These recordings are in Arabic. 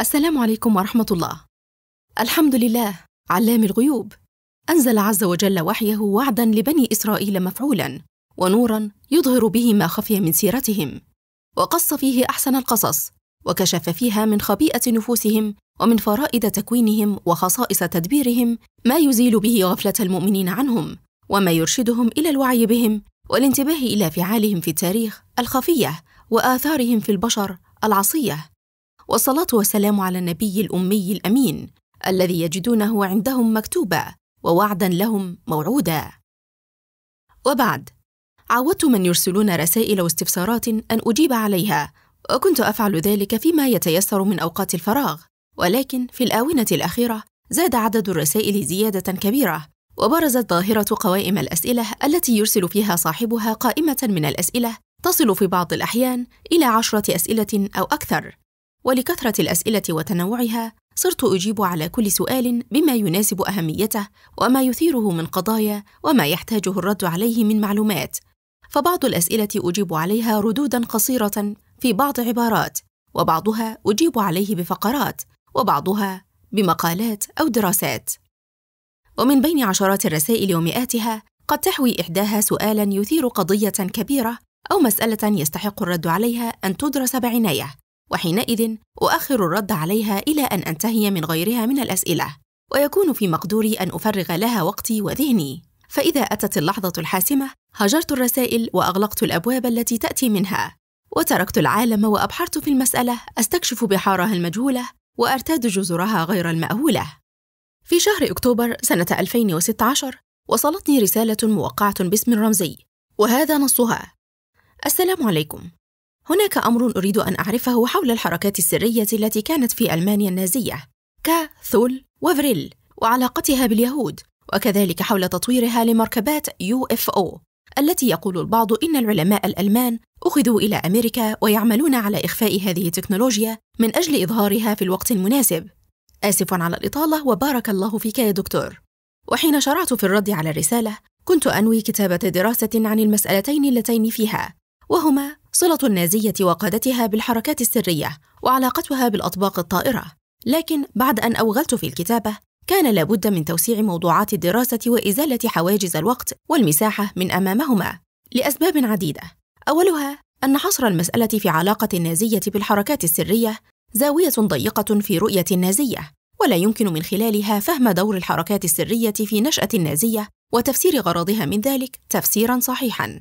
السلام عليكم ورحمة الله. الحمد لله علام الغيوب. أنزل عز وجل وحيه وعدا لبني إسرائيل مفعولا ونورا يظهر به ما خفي من سيرتهم. وقص فيه أحسن القصص وكشف فيها من خبيئة نفوسهم ومن فرائد تكوينهم وخصائص تدبيرهم ما يزيل به غفلة المؤمنين عنهم وما يرشدهم إلى الوعي بهم والانتباه إلى فعالهم في التاريخ الخفية وآثارهم في البشر العصية والصلاة والسلام على النبي الأمي الأمين الذي يجدونه عندهم مكتوبا ووعدا لهم موعودا وبعد عودت من يرسلون رسائل واستفسارات أن أجيب عليها وكنت أفعل ذلك فيما يتيسر من أوقات الفراغ ولكن في الآونة الأخيرة زاد عدد الرسائل زيادة كبيرة وبرزت ظاهرة قوائم الأسئلة التي يرسل فيها صاحبها قائمة من الأسئلة تصل في بعض الأحيان إلى عشرة أسئلة أو أكثر ولكثرة الأسئلة وتنوعها صرت أجيب على كل سؤال بما يناسب أهميته وما يثيره من قضايا وما يحتاجه الرد عليه من معلومات فبعض الأسئلة أجيب عليها ردودا قصيرة في بعض عبارات وبعضها أجيب عليه بفقرات وبعضها بمقالات أو دراسات ومن بين عشرات الرسائل ومئاتها قد تحوي إحداها سؤالا يثير قضية كبيرة أو مسألة يستحق الرد عليها أن تدرس بعناية وحينئذ أؤخر الرد عليها إلى أن أنتهي من غيرها من الأسئلة ويكون في مقدوري أن أفرغ لها وقتي وذهني فإذا أتت اللحظة الحاسمة هجرت الرسائل وأغلقت الأبواب التي تأتي منها وتركت العالم وأبحرت في المسألة أستكشف بحارها المجهولة وأرتاد جزرها غير المأهولة في شهر أكتوبر سنة 2016 وصلتني رسالة موقعة باسم رمزي وهذا نصها السلام عليكم هناك أمر أريد أن أعرفه حول الحركات السرية التي كانت في ألمانيا النازية كثول وفريل وعلاقتها باليهود وكذلك حول تطويرها لمركبات يو اف او التي يقول البعض إن العلماء الألمان أخذوا إلى أمريكا ويعملون على إخفاء هذه التكنولوجيا من أجل إظهارها في الوقت المناسب آسف على الإطالة وبارك الله فيك يا دكتور وحين شرعت في الرد على الرسالة كنت أنوي كتابة دراسة عن المسألتين اللتين فيها وهما صلة النازية وقادتها بالحركات السرية وعلاقتها بالأطباق الطائرة لكن بعد أن أوغلت في الكتابة كان لابد من توسيع موضوعات الدراسة وإزالة حواجز الوقت والمساحة من أمامهما لأسباب عديدة أولها أن حصر المسألة في علاقة النازية بالحركات السرية زاوية ضيقة في رؤية النازية ولا يمكن من خلالها فهم دور الحركات السرية في نشأة النازية وتفسير غرضها من ذلك تفسيرا صحيحا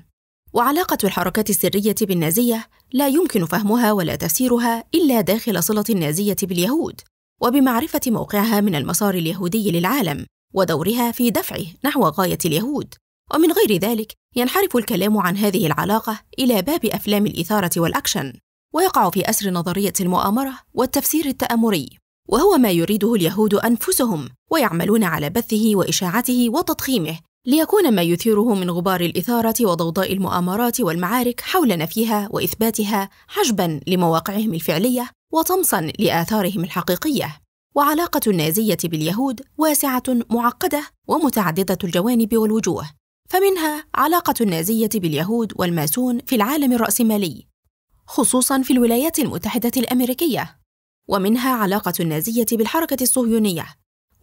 وعلاقة الحركات السرية بالنازية لا يمكن فهمها ولا تفسيرها إلا داخل صلة النازية باليهود، وبمعرفة موقعها من المسار اليهودي للعالم، ودورها في دفعه نحو غاية اليهود، ومن غير ذلك ينحرف الكلام عن هذه العلاقة إلى باب أفلام الإثارة والأكشن، ويقع في أسر نظرية المؤامرة والتفسير التآمري، وهو ما يريده اليهود أنفسهم، ويعملون على بثه وإشاعته وتضخيمه ليكون ما يثيره من غبار الإثارة وضوضاء المؤامرات والمعارك حول نفيها وإثباتها حجبا لمواقعهم الفعلية وطمسا لآثارهم الحقيقية وعلاقة النازية باليهود واسعة معقدة ومتعددة الجوانب والوجوه فمنها علاقة النازية باليهود والماسون في العالم الرأسمالي خصوصا في الولايات المتحدة الأمريكية ومنها علاقة النازية بالحركة الصهيونية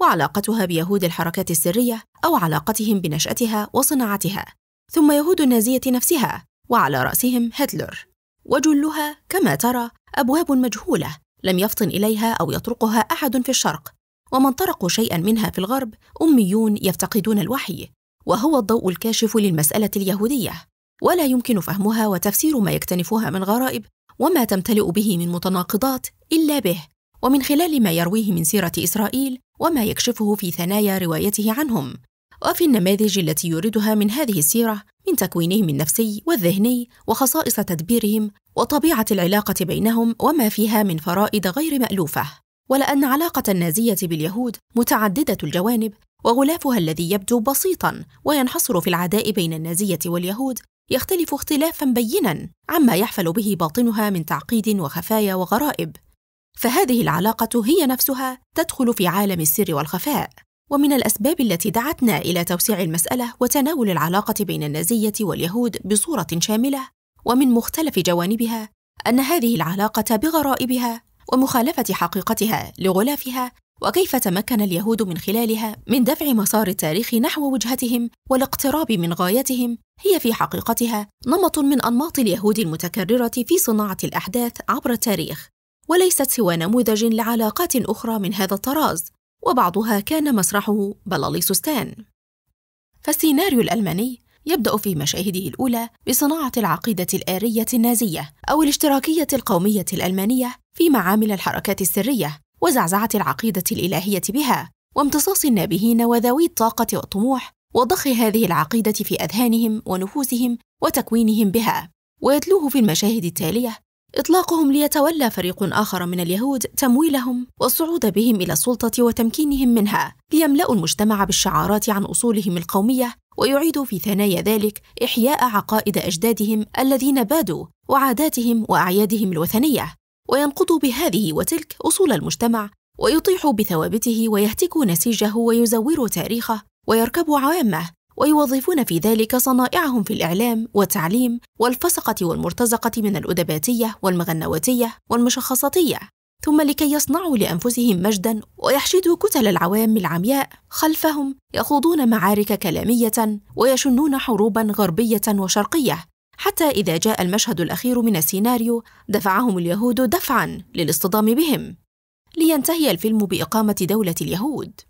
وعلاقتها بيهود الحركات السرية أو علاقتهم بنشأتها وصناعتها ثم يهود النازية نفسها وعلى رأسهم هتلر وجلها كما ترى أبواب مجهولة لم يفطن إليها أو يطرقها أحد في الشرق ومن طرقوا شيئا منها في الغرب أميون يفتقدون الوحي وهو الضوء الكاشف للمسألة اليهودية ولا يمكن فهمها وتفسير ما يكتنفها من غرائب وما تمتلئ به من متناقضات إلا به ومن خلال ما يرويه من سيرة إسرائيل وما يكشفه في ثنايا روايته عنهم وفي النماذج التي يوردها من هذه السيرة من تكوينهم النفسي والذهني وخصائص تدبيرهم وطبيعة العلاقة بينهم وما فيها من فرائد غير مألوفة ولأن علاقة النازية باليهود متعددة الجوانب وغلافها الذي يبدو بسيطا وينحصر في العداء بين النازية واليهود يختلف اختلافا بينا عما يحفل به باطنها من تعقيد وخفايا وغرائب فهذه العلاقة هي نفسها تدخل في عالم السر والخفاء، ومن الأسباب التي دعتنا إلى توسيع المسألة وتناول العلاقة بين النازية واليهود بصورة شاملة ومن مختلف جوانبها أن هذه العلاقة بغرائبها ومخالفة حقيقتها لغلافها وكيف تمكن اليهود من خلالها من دفع مسار التاريخ نحو وجهتهم والاقتراب من غايتهم هي في حقيقتها نمط من انماط اليهود المتكرره في صناعه الاحداث عبر التاريخ وليست سوى نموذج لعلاقات أخرى من هذا الطراز وبعضها كان مسرحه سستان فالسيناريو الألماني يبدأ في مشاهده الأولى بصناعة العقيدة الآرية النازية أو الاشتراكية القومية الألمانية في معامل الحركات السرية وزعزعة العقيدة الإلهية بها وامتصاص النابهين وذوي الطاقة والطموح وضخ هذه العقيدة في أذهانهم ونفوسهم وتكوينهم بها ويتلوه في المشاهد التالية إطلاقهم ليتولى فريق آخر من اليهود تمويلهم والصعود بهم إلى السلطة وتمكينهم منها ليملأوا المجتمع بالشعارات عن أصولهم القومية ويعيدوا في ثنايا ذلك إحياء عقائد أجدادهم الذين بادوا وعاداتهم وأعيادهم الوثنية وينقضوا بهذه وتلك أصول المجتمع ويطيحوا بثوابته ويهتكوا نسيجه ويزوروا تاريخه ويركبوا عوامه ويوظفون في ذلك صنائعهم في الإعلام والتعليم والفسقة والمرتزقة من الأدباتية والمغنواتية والمشخصاتية ثم لكي يصنعوا لأنفسهم مجدا ويحشدوا كتل العوام العمياء خلفهم يخوضون معارك كلامية ويشنون حروبا غربية وشرقية حتى إذا جاء المشهد الأخير من السيناريو دفعهم اليهود دفعا للاصطدام بهم لينتهي الفيلم بإقامة دولة اليهود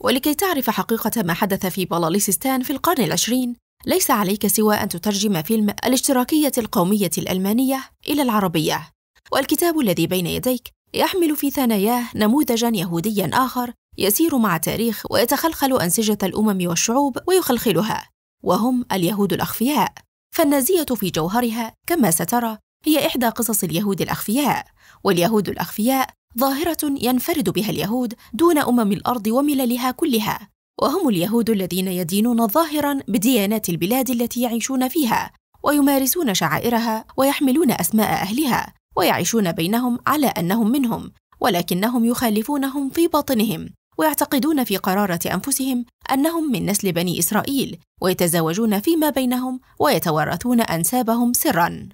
ولكي تعرف حقيقة ما حدث في بلاليسستان في القرن العشرين ليس عليك سوى أن تترجم فيلم الاشتراكية القومية الألمانية إلى العربية والكتاب الذي بين يديك يحمل في ثناياه نموذجا يهوديا آخر يسير مع تاريخ ويتخلخل أنسجة الأمم والشعوب ويخلخلها وهم اليهود الأخفياء فالنازية في جوهرها كما سترى هي إحدى قصص اليهود الأخفياء واليهود الأخفياء ظاهرة ينفرد بها اليهود دون أمم الأرض ومللها كلها، وهم اليهود الذين يدينون ظاهرا بديانات البلاد التي يعيشون فيها، ويمارسون شعائرها ويحملون أسماء أهلها، ويعيشون بينهم على أنهم منهم، ولكنهم يخالفونهم في باطنهم، ويعتقدون في قرارة أنفسهم أنهم من نسل بني إسرائيل، ويتزاوجون فيما بينهم ويتوارثون أنسابهم سرًا.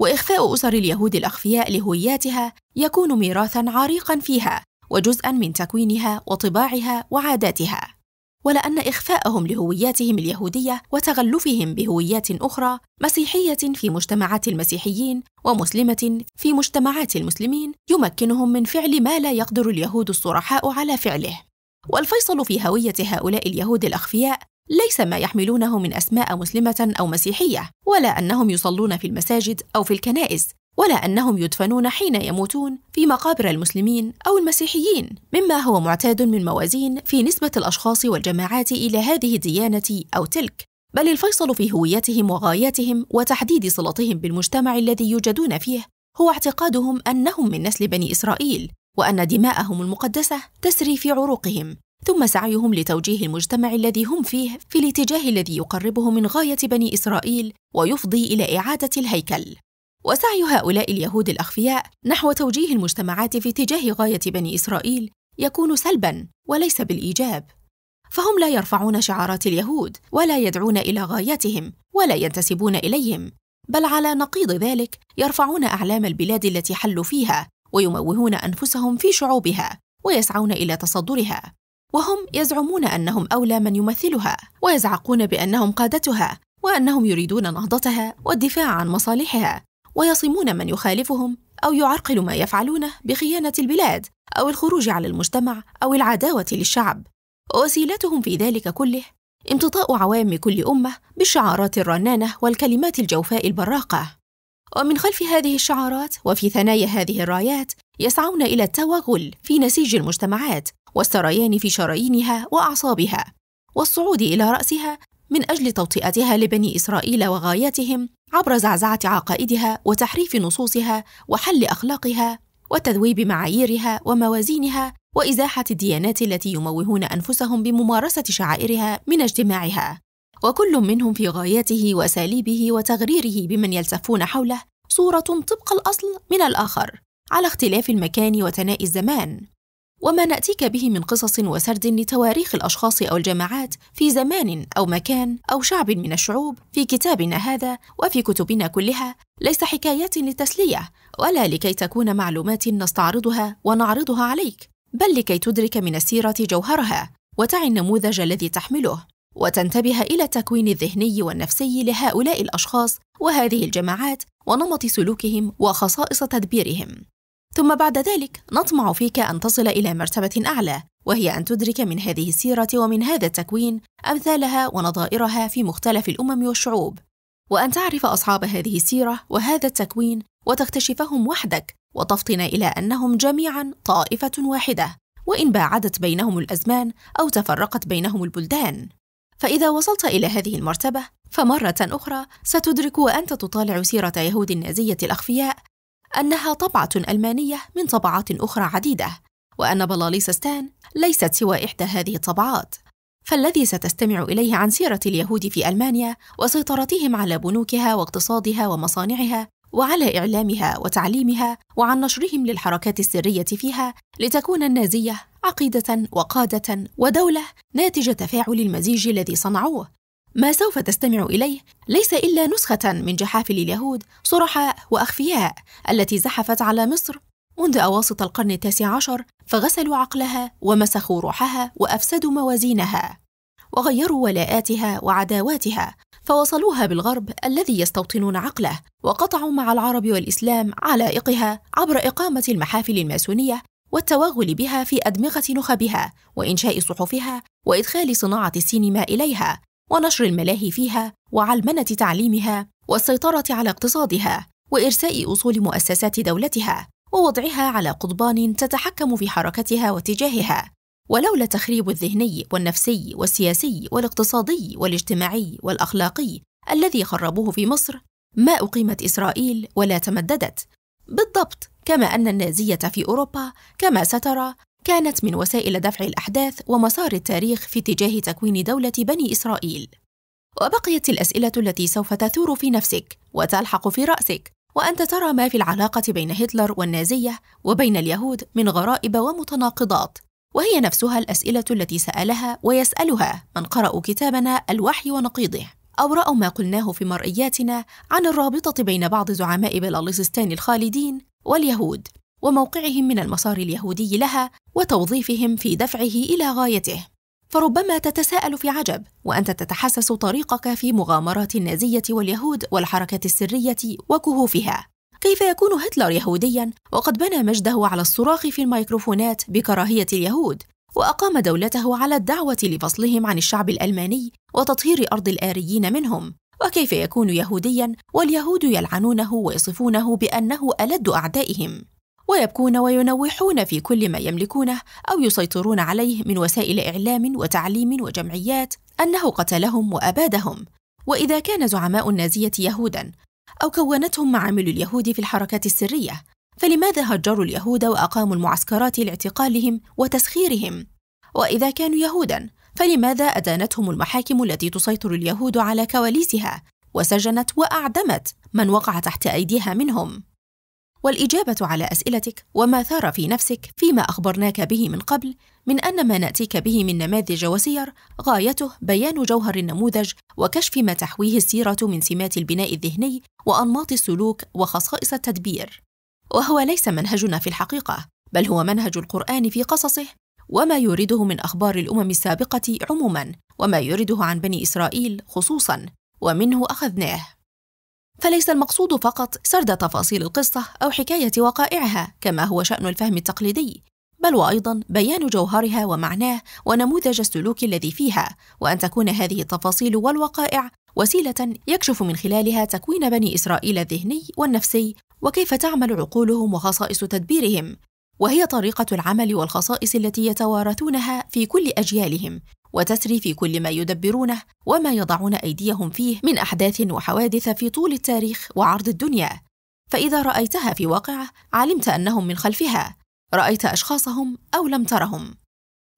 وإخفاء أسر اليهود الأخفياء لهوياتها يكون ميراثًا عريقًا فيها وجزءًا من تكوينها وطباعها وعاداتها. ولأن إخفاءهم لهوياتهم اليهودية وتغلفهم بهويات أخرى مسيحية في مجتمعات المسيحيين ومسلمة في مجتمعات المسلمين يمكنهم من فعل ما لا يقدر اليهود الصرحاء على فعله. والفيصل في هوية هؤلاء اليهود الأخفياء ليس ما يحملونه من أسماء مسلمة أو مسيحية، ولا أنهم يصلون في المساجد أو في الكنائس، ولا أنهم يدفنون حين يموتون في مقابر المسلمين أو المسيحيين، مما هو معتاد من موازين في نسبة الأشخاص والجماعات إلى هذه الديانة أو تلك، بل الفيصل في هويتهم وغاياتهم وتحديد صلتهم بالمجتمع الذي يوجدون فيه هو اعتقادهم أنهم من نسل بني إسرائيل، وأن دماءهم المقدسة تسري في عروقهم، ثم سعيهم لتوجيه المجتمع الذي هم فيه في الاتجاه الذي يقربه من غاية بني إسرائيل ويفضي إلى إعادة الهيكل. وسعي هؤلاء اليهود الأخفياء نحو توجيه المجتمعات في اتجاه غاية بني إسرائيل يكون سلبًا وليس بالإيجاب. فهم لا يرفعون شعارات اليهود ولا يدعون إلى غاياتهم ولا ينتسبون إليهم، بل على نقيض ذلك يرفعون أعلام البلاد التي حلوا فيها ويموهون أنفسهم في شعوبها ويسعون إلى تصدرها. وهم يزعمون انهم اولى من يمثلها ويزعقون بانهم قادتها وانهم يريدون نهضتها والدفاع عن مصالحها ويصمون من يخالفهم او يعرقل ما يفعلونه بخيانه البلاد او الخروج على المجتمع او العداوه للشعب ووسيلتهم في ذلك كله امتطاء عوام كل امه بالشعارات الرنانه والكلمات الجوفاء البراقه ومن خلف هذه الشعارات وفي ثنايا هذه الرايات يسعون الى التوغل في نسيج المجتمعات والسريان في شرايينها وأعصابها والصعود إلى رأسها من أجل توطئتها لبني إسرائيل وغاياتهم عبر زعزعة عقائدها وتحريف نصوصها وحل أخلاقها وتذويب معاييرها وموازينها وإزاحة الديانات التي يموهون أنفسهم بممارسة شعائرها من اجتماعها وكل منهم في غاياته وأساليبه وتغريره بمن يلتفون حوله صورة طبق الأصل من الآخر على اختلاف المكان وتناء الزمان وما نأتيك به من قصص وسرد لتواريخ الأشخاص أو الجماعات في زمان أو مكان أو شعب من الشعوب في كتابنا هذا وفي كتبنا كلها ليس حكايات للتسلية ولا لكي تكون معلومات نستعرضها ونعرضها عليك بل لكي تدرك من السيرة جوهرها وتعي النموذج الذي تحمله وتنتبه إلى التكوين الذهني والنفسي لهؤلاء الأشخاص وهذه الجماعات ونمط سلوكهم وخصائص تدبيرهم ثم بعد ذلك نطمع فيك أن تصل إلى مرتبة أعلى وهي أن تدرك من هذه السيرة ومن هذا التكوين أمثالها ونظائرها في مختلف الأمم والشعوب وأن تعرف أصحاب هذه السيرة وهذا التكوين وتكتشفهم وحدك وتفطن إلى أنهم جميعا طائفة واحدة وإن باعدت بينهم الأزمان أو تفرقت بينهم البلدان فإذا وصلت إلى هذه المرتبة فمرة أخرى ستدرك وأنت تطالع سيرة يهود النازية الأخفياء أنها طبعة ألمانية من طبعات أخرى عديدة وأن بلاليس ستان ليست سوى إحدى هذه الطبعات فالذي ستستمع إليه عن سيرة اليهود في ألمانيا وسيطرتهم على بنوكها واقتصادها ومصانعها وعلى إعلامها وتعليمها وعن نشرهم للحركات السرية فيها لتكون النازية عقيدة وقادة ودولة ناتج تفاعل المزيج الذي صنعوه ما سوف تستمع إليه ليس إلا نسخة من جحافل اليهود صرحاء وأخفياء التي زحفت على مصر منذ أواسط القرن التاسع عشر فغسلوا عقلها ومسخوا روحها وأفسدوا موازينها وغيروا ولاءاتها وعداواتها فوصلوها بالغرب الذي يستوطنون عقله وقطعوا مع العرب والإسلام علائقها عبر إقامة المحافل الماسونية والتوغل بها في أدمغة نخبها وإنشاء صحفها وإدخال صناعة السينما إليها ونشر الملاهي فيها وعلمنة تعليمها والسيطرة على اقتصادها وإرساء أصول مؤسسات دولتها ووضعها على قضبان تتحكم في حركتها واتجاهها ولولا التخريب الذهني والنفسي والسياسي والاقتصادي والاجتماعي والأخلاقي الذي خربوه في مصر ما أقيمت إسرائيل ولا تمددت بالضبط كما أن النازية في أوروبا كما سترى كانت من وسائل دفع الأحداث ومسار التاريخ في اتجاه تكوين دولة بني إسرائيل. وبقيت الأسئلة التي سوف تثور في نفسك وتلحق في رأسك وأنت ترى ما في العلاقة بين هتلر والنازية وبين اليهود من غرائب ومتناقضات، وهي نفسها الأسئلة التي سألها ويسألها من قرأوا كتابنا الوحي ونقيضه، أو رأوا ما قلناه في مرئياتنا عن الرابطة بين بعض زعماء بلاليستان الخالدين واليهود، وموقعهم من المسار اليهودي لها وتوظيفهم في دفعه الى غايته فربما تتساءل في عجب وانت تتحسس طريقك في مغامرات النازيه واليهود والحركه السريه وكهوفها كيف يكون هتلر يهوديا وقد بنى مجده على الصراخ في الميكروفونات بكراهيه اليهود واقام دولته على الدعوه لفصلهم عن الشعب الالماني وتطهير ارض الاريين منهم وكيف يكون يهوديا واليهود يلعنونه ويصفونه بانه الد اعدائهم ويبكون وينوحون في كل ما يملكونه أو يسيطرون عليه من وسائل إعلام وتعليم وجمعيات أنه قتلهم وأبادهم وإذا كان زعماء النازية يهودا أو كونتهم معامل اليهود في الحركات السرية فلماذا هجروا اليهود وأقاموا المعسكرات لاعتقالهم وتسخيرهم؟ وإذا كانوا يهودا فلماذا أدانتهم المحاكم التي تسيطر اليهود على كواليسها وسجنت وأعدمت من وقع تحت أيديها منهم؟ والإجابة على أسئلتك وما ثار في نفسك فيما أخبرناك به من قبل من أن ما نأتيك به من نماذج وسير غايته بيان جوهر النموذج وكشف ما تحويه السيرة من سمات البناء الذهني وأنماط السلوك وخصائص التدبير. وهو ليس منهجنا في الحقيقة، بل هو منهج القرآن في قصصه وما يورده من أخبار الأمم السابقة عموما، وما يورده عن بني إسرائيل خصوصا، ومنه أخذناه. فليس المقصود فقط سرد تفاصيل القصة أو حكاية وقائعها كما هو شأن الفهم التقليدي بل وأيضا بيان جوهرها ومعناه ونموذج السلوك الذي فيها وأن تكون هذه التفاصيل والوقائع وسيلة يكشف من خلالها تكوين بني إسرائيل الذهني والنفسي وكيف تعمل عقولهم وخصائص تدبيرهم وهي طريقة العمل والخصائص التي يتوارثونها في كل أجيالهم وتسري في كل ما يدبرونه وما يضعون أيديهم فيه من أحداث وحوادث في طول التاريخ وعرض الدنيا فإذا رأيتها في واقعه علمت أنهم من خلفها رأيت أشخاصهم أو لم ترهم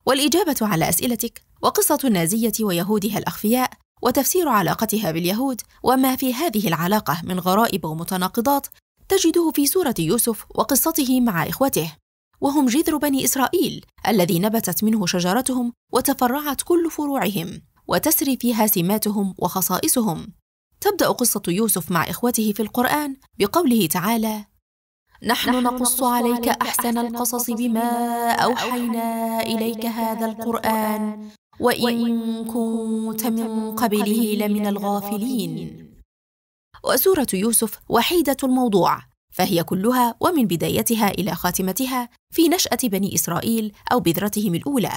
والإجابة على أسئلتك وقصة النازية ويهودها الأخفياء وتفسير علاقتها باليهود وما في هذه العلاقة من غرائب ومتناقضات تجده في سورة يوسف وقصته مع إخوته وهم جذر بني إسرائيل الذي نبتت منه شجرتهم وتفرعت كل فروعهم وتسري فيها سماتهم وخصائصهم تبدأ قصة يوسف مع إخوته في القرآن بقوله تعالى نحن, نحن نقص عليك أحسن القصص بما أوحينا إليك هذا القرآن وإن كنت من قبله لمن الغافلين وسورة يوسف وحيدة الموضوع فهي كلها ومن بدايتها إلى خاتمتها في نشأة بني إسرائيل أو بذرتهم الأولى،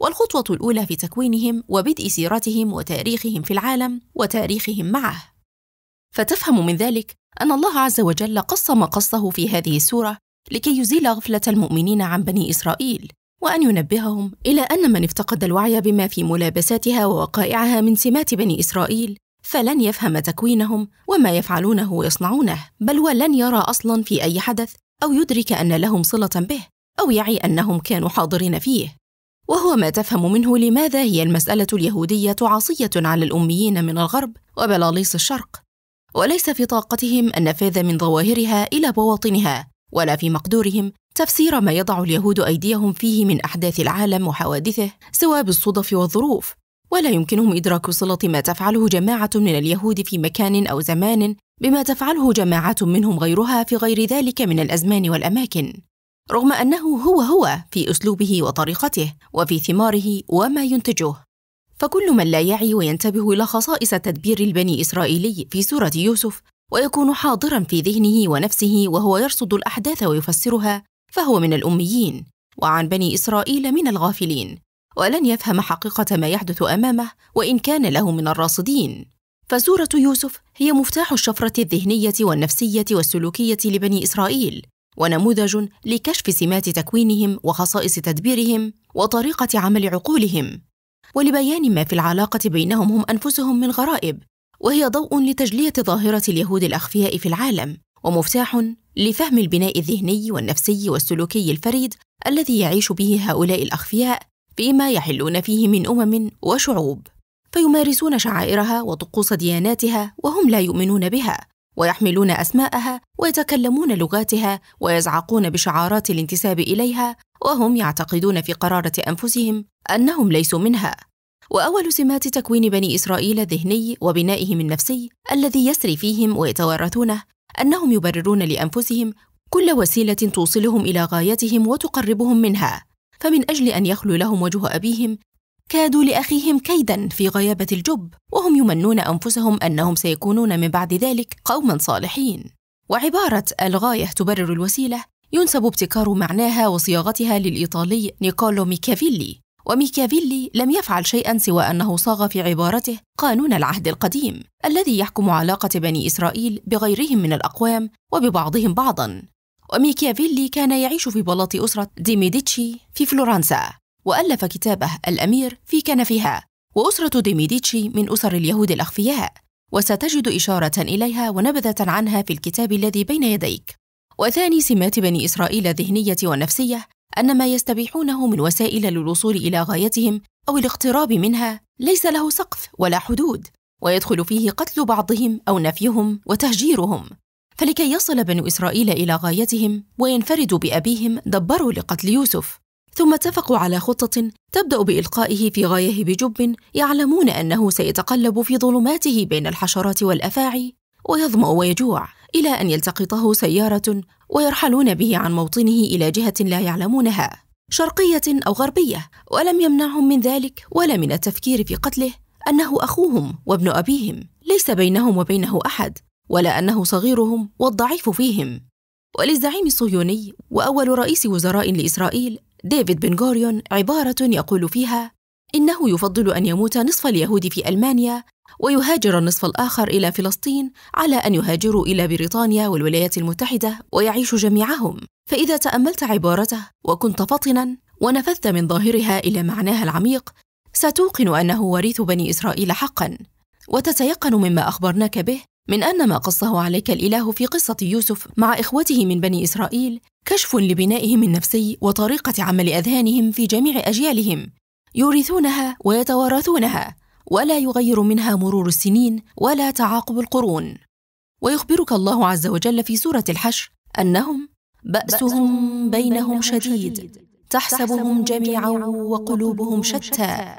والخطوة الأولى في تكوينهم وبدء سيرتهم وتاريخهم في العالم وتاريخهم معه. فتفهم من ذلك أن الله عز وجل قص ما قصه في هذه السورة لكي يزيل غفلة المؤمنين عن بني إسرائيل، وأن ينبههم إلى أن من افتقد الوعي بما في ملابساتها ووقائعها من سمات بني إسرائيل فلن يفهم تكوينهم وما يفعلونه ويصنعونه بل ولن يرى اصلا في اي حدث او يدرك ان لهم صله به او يعي انهم كانوا حاضرين فيه وهو ما تفهم منه لماذا هي المساله اليهوديه عاصيه على الاميين من الغرب وبلاليص الشرق وليس في طاقتهم النفاذ من ظواهرها الى بواطنها ولا في مقدورهم تفسير ما يضع اليهود ايديهم فيه من احداث العالم وحوادثه سوى بالصدف والظروف ولا يمكنهم إدراك صلة ما تفعله جماعة من اليهود في مكان أو زمان بما تفعله جماعة منهم غيرها في غير ذلك من الأزمان والأماكن رغم أنه هو هو في أسلوبه وطريقته وفي ثماره وما ينتجه فكل من لا يعي وينتبه إلى خصائص التدبير البني إسرائيلي في سورة يوسف ويكون حاضرا في ذهنه ونفسه وهو يرصد الأحداث ويفسرها فهو من الأميين وعن بني إسرائيل من الغافلين ولن يفهم حقيقة ما يحدث أمامه وإن كان له من الراصدين فسورة يوسف هي مفتاح الشفرة الذهنية والنفسية والسلوكية لبني إسرائيل ونموذج لكشف سمات تكوينهم وخصائص تدبيرهم وطريقة عمل عقولهم ولبيان ما في العلاقة بينهم هم أنفسهم من غرائب وهي ضوء لتجلية ظاهرة اليهود الأخفياء في العالم ومفتاح لفهم البناء الذهني والنفسي والسلوكي الفريد الذي يعيش به هؤلاء الأخفياء فيما يحلون فيه من امم وشعوب فيمارسون شعائرها وطقوس دياناتها وهم لا يؤمنون بها ويحملون اسماءها ويتكلمون لغاتها ويزعقون بشعارات الانتساب اليها وهم يعتقدون في قراره انفسهم انهم ليسوا منها واول سمات تكوين بني اسرائيل الذهني وبنائهم النفسي الذي يسري فيهم ويتوارثونه انهم يبررون لانفسهم كل وسيله توصلهم الى غايتهم وتقربهم منها فمن أجل أن يخلو لهم وجه أبيهم كادوا لأخيهم كيدا في غيابة الجب وهم يمنون أنفسهم أنهم سيكونون من بعد ذلك قوما صالحين وعبارة الغاية تبرر الوسيلة ينسب ابتكار معناها وصياغتها للإيطالي نيكولو ميكافيلي وميكافيلي لم يفعل شيئا سوى أنه صاغ في عبارته قانون العهد القديم الذي يحكم علاقة بني إسرائيل بغيرهم من الأقوام وببعضهم بعضا وميكيافيلي كان يعيش في بلاط أسرة ديميديتشي في فلورنسا وألف كتابه الأمير في كنفها وأسرة ديميديتشي من أسر اليهود الأخفياء وستجد إشارة إليها ونبذة عنها في الكتاب الذي بين يديك وثاني سمات بني إسرائيل الذهنية والنفسية أن ما يستبيحونه من وسائل للوصول إلى غايتهم أو الاقتراب منها ليس له سقف ولا حدود ويدخل فيه قتل بعضهم أو نفيهم وتهجيرهم فلكي يصل بنو إسرائيل إلى غايتهم وينفردوا بأبيهم دبروا لقتل يوسف ثم اتفقوا على خطة تبدأ بإلقائه في غايه بجب يعلمون أنه سيتقلب في ظلماته بين الحشرات والأفاعي ويظمأ ويجوع إلى أن يلتقطه سيارة ويرحلون به عن موطنه إلى جهة لا يعلمونها شرقية أو غربية ولم يمنعهم من ذلك ولا من التفكير في قتله أنه أخوهم وابن أبيهم ليس بينهم وبينه أحد ولا أنه صغيرهم والضعيف فيهم وللزعيم الصهيوني وأول رئيس وزراء لإسرائيل ديفيد بن غوريون عبارة يقول فيها إنه يفضل أن يموت نصف اليهود في ألمانيا ويهاجر النصف الآخر إلى فلسطين على أن يهاجروا إلى بريطانيا والولايات المتحدة ويعيش جميعهم فإذا تأملت عبارته وكنت فطنا ونفذت من ظاهرها إلى معناها العميق ستوقن أنه وريث بني إسرائيل حقا وتتيقن مما أخبرناك به من أن ما قصه عليك الإله في قصة يوسف مع إخوته من بني إسرائيل كشف لبنائهم النفسي وطريقة عمل أذهانهم في جميع أجيالهم يورثونها ويتوارثونها ولا يغير منها مرور السنين ولا تعاقب القرون ويخبرك الله عز وجل في سورة الحشر أنهم بأسهم بينهم شديد تحسبهم جميعا وقلوبهم شتى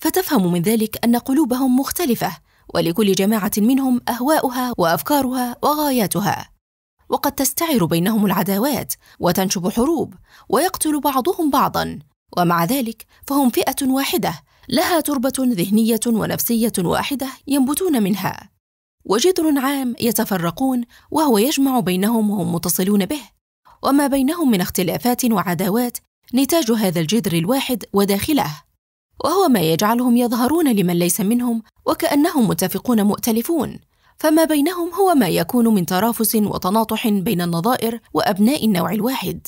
فتفهم من ذلك أن قلوبهم مختلفة ولكل جماعة منهم أهواؤها وأفكارها وغاياتها وقد تستعر بينهم العداوات وتنشب حروب ويقتل بعضهم بعضا ومع ذلك فهم فئة واحدة لها تربة ذهنية ونفسية واحدة ينبتون منها وجذر عام يتفرقون وهو يجمع بينهم وهم متصلون به وما بينهم من اختلافات وعداوات نتاج هذا الجذر الواحد وداخله وهو ما يجعلهم يظهرون لمن ليس منهم وكأنهم متفقون مؤتلفون فما بينهم هو ما يكون من ترافس وتناطح بين النظائر وأبناء النوع الواحد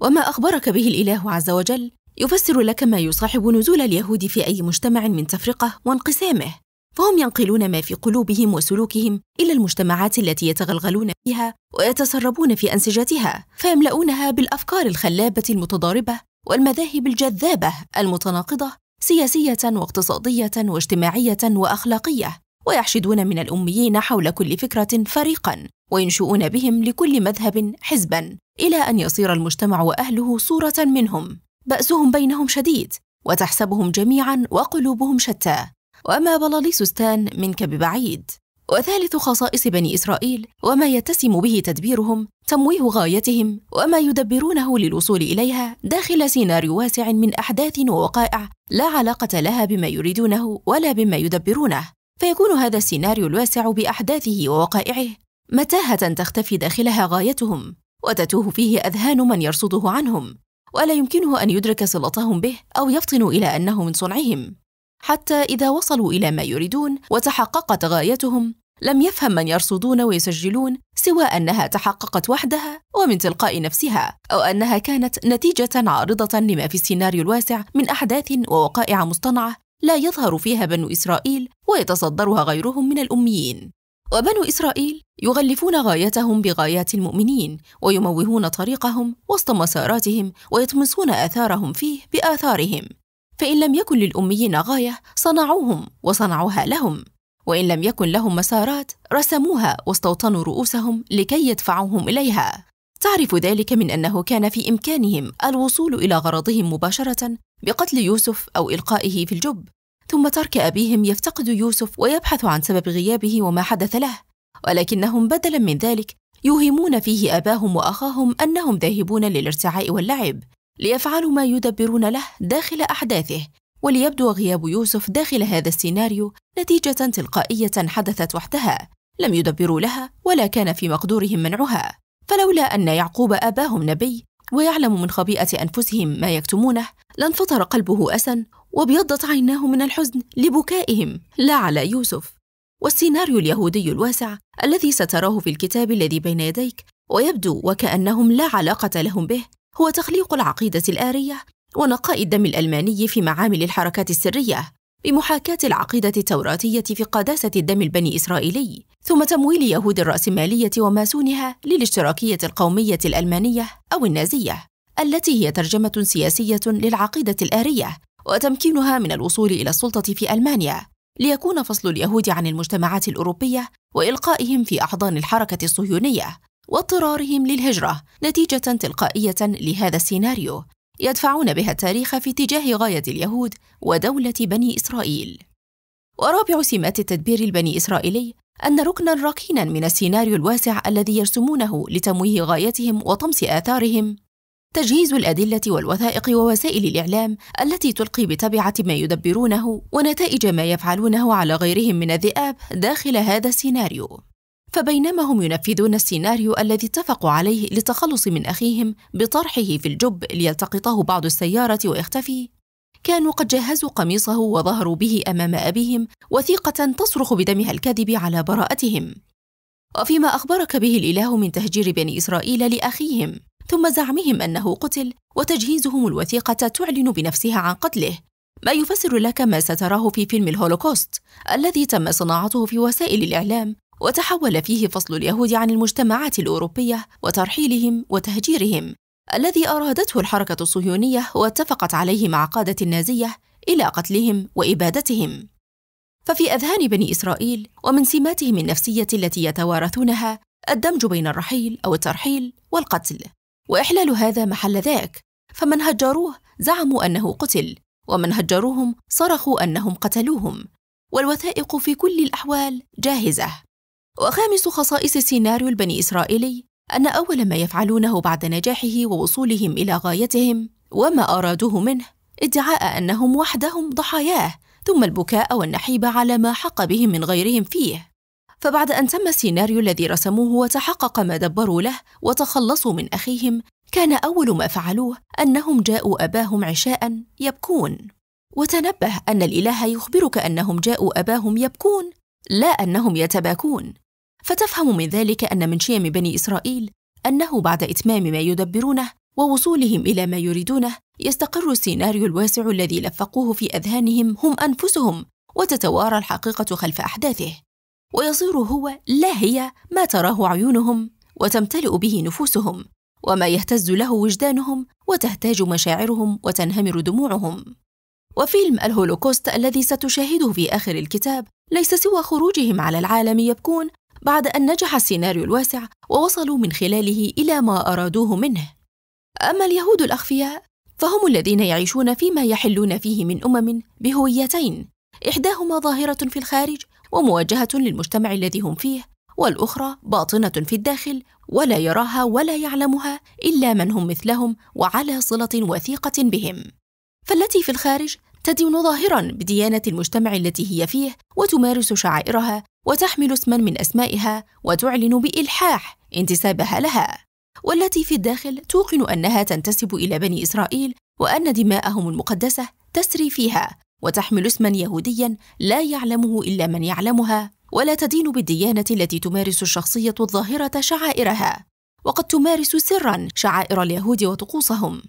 وما أخبرك به الإله عز وجل يفسر لك ما يصاحب نزول اليهود في أي مجتمع من تفرقة وانقسامه فهم ينقلون ما في قلوبهم وسلوكهم إلى المجتمعات التي يتغلغلون فيها ويتسربون في أنسجتها فيملؤونها بالأفكار الخلابة المتضاربة والمذاهب الجذابة المتناقضة سياسية واقتصادية واجتماعية وأخلاقية ويحشدون من الأميين حول كل فكرة فريقا وينشؤون بهم لكل مذهب حزبا إلى أن يصير المجتمع وأهله صورة منهم بأسهم بينهم شديد وتحسبهم جميعا وقلوبهم شتى وما بلاليسستان منك ببعيد وثالث خصائص بني إسرائيل وما يتسم به تدبيرهم تمويه غايتهم وما يدبرونه للوصول إليها داخل سيناريو واسع من أحداث ووقائع لا علاقة لها بما يريدونه ولا بما يدبرونه فيكون هذا السيناريو الواسع بأحداثه ووقائعه متاهة تختفي داخلها غايتهم وتتوه فيه أذهان من يرصده عنهم ولا يمكنه أن يدرك صلتهم به أو يفطن إلى أنه من صنعهم حتى إذا وصلوا إلى ما يريدون وتحققت غايتهم لم يفهم من يرصدون ويسجلون سوى أنها تحققت وحدها ومن تلقاء نفسها أو أنها كانت نتيجة عارضة لما في السيناريو الواسع من أحداث ووقائع مصطنعة لا يظهر فيها بنو إسرائيل ويتصدرها غيرهم من الأميين وبنو إسرائيل يغلفون غايتهم بغايات المؤمنين ويموهون طريقهم وسط مساراتهم ويطمسون آثارهم فيه بآثارهم فإن لم يكن للأميين غاية صنعوهم وصنعوها لهم وإن لم يكن لهم مسارات رسموها واستوطنوا رؤوسهم لكي يدفعوهم إليها تعرف ذلك من أنه كان في إمكانهم الوصول إلى غرضهم مباشرة بقتل يوسف أو إلقائه في الجب ثم ترك أبيهم يفتقد يوسف ويبحث عن سبب غيابه وما حدث له ولكنهم بدلا من ذلك يوهمون فيه أباهم وأخاهم أنهم ذاهبون للارتعاء واللعب ليفعلوا ما يدبرون له داخل أحداثه وليبدو غياب يوسف داخل هذا السيناريو نتيجة تلقائية حدثت وحدها لم يدبروا لها ولا كان في مقدورهم منعها فلولا أن يعقوب أباهم نبي ويعلم من خبيئة أنفسهم ما يكتمونه لانفطر قلبه أسا وابيضت عيناه من الحزن لبكائهم لا على يوسف والسيناريو اليهودي الواسع الذي ستراه في الكتاب الذي بين يديك ويبدو وكأنهم لا علاقة لهم به هو تخليق العقيدة الآرية ونقاء الدم الألماني في معامل الحركات السرية بمحاكاة العقيدة التوراتية في قداسة الدم البني إسرائيلي ثم تمويل يهود الرأسمالية وماسونها للاشتراكية القومية الألمانية أو النازية التي هي ترجمة سياسية للعقيدة الآرية وتمكينها من الوصول إلى السلطة في ألمانيا ليكون فصل اليهود عن المجتمعات الأوروبية وإلقائهم في أحضان الحركة الصهيونية واضطرارهم للهجرة نتيجة تلقائية لهذا السيناريو يدفعون بها التاريخ في اتجاه غاية اليهود ودولة بني إسرائيل ورابع سمات التدبير البني إسرائيلي أن ركنا ركينا من السيناريو الواسع الذي يرسمونه لتمويه غايتهم وطمس آثارهم تجهيز الأدلة والوثائق ووسائل الإعلام التي تلقي بتبعة ما يدبرونه ونتائج ما يفعلونه على غيرهم من الذئاب داخل هذا السيناريو فبينما هم ينفذون السيناريو الذي اتفقوا عليه للتخلص من أخيهم بطرحه في الجب ليلتقطه بعض السيارة ويختفي كانوا قد جهزوا قميصه وظهروا به أمام أبيهم وثيقة تصرخ بدمها الكذب على براءتهم وفيما أخبرك به الإله من تهجير بني إسرائيل لأخيهم ثم زعمهم أنه قتل وتجهيزهم الوثيقة تعلن بنفسها عن قتله ما يفسر لك ما ستراه في فيلم الهولوكوست الذي تم صناعته في وسائل الإعلام وتحول فيه فصل اليهود عن المجتمعات الأوروبية وترحيلهم وتهجيرهم الذي أرادته الحركة الصهيونية واتفقت عليه مع قادة النازية إلى قتلهم وإبادتهم ففي أذهان بني إسرائيل ومن سماتهم النفسية التي يتوارثونها الدمج بين الرحيل أو الترحيل والقتل وإحلال هذا محل ذاك فمن هجروه زعموا أنه قتل ومن هجروهم صرخوا أنهم قتلوهم والوثائق في كل الأحوال جاهزة وخامس خصائص السيناريو البني إسرائيلي أن أول ما يفعلونه بعد نجاحه ووصولهم إلى غايتهم وما أرادوه منه ادعاء أنهم وحدهم ضحاياه ثم البكاء والنحيب على ما حق بهم من غيرهم فيه فبعد أن تم السيناريو الذي رسموه وتحقق ما دبروا له وتخلصوا من أخيهم كان أول ما فعلوه أنهم جاءوا أباهم عشاء يبكون وتنبه أن الإله يخبرك أنهم جاءوا أباهم يبكون لا أنهم يتباكون فتفهم من ذلك أن من شيم بني إسرائيل أنه بعد إتمام ما يدبرونه ووصولهم إلى ما يريدونه يستقر السيناريو الواسع الذي لفقوه في أذهانهم هم أنفسهم وتتوارى الحقيقة خلف أحداثه ويصير هو لا هي ما تراه عيونهم وتمتلئ به نفوسهم وما يهتز له وجدانهم وتهتاج مشاعرهم وتنهمر دموعهم وفيلم الهولوكوست الذي ستشاهده في آخر الكتاب ليس سوى خروجهم على العالم يبكون بعد أن نجح السيناريو الواسع ووصلوا من خلاله إلى ما أرادوه منه أما اليهود الأخفياء فهم الذين يعيشون فيما يحلون فيه من أمم بهويتين إحداهما ظاهرة في الخارج وموجهة للمجتمع الذي هم فيه والأخرى باطنة في الداخل ولا يراها ولا يعلمها إلا من هم مثلهم وعلى صلة وثيقة بهم فالتي في الخارج تدين ظاهرا بديانة المجتمع التي هي فيه وتمارس شعائرها وتحمل اسما من أسمائها وتعلن بإلحاح انتسابها لها والتي في الداخل توقن أنها تنتسب إلى بني إسرائيل وأن دماءهم المقدسة تسري فيها وتحمل اسما يهوديا لا يعلمه إلا من يعلمها ولا تدين بالديانة التي تمارس الشخصية الظاهرة شعائرها وقد تمارس سرا شعائر اليهود وطقوسهم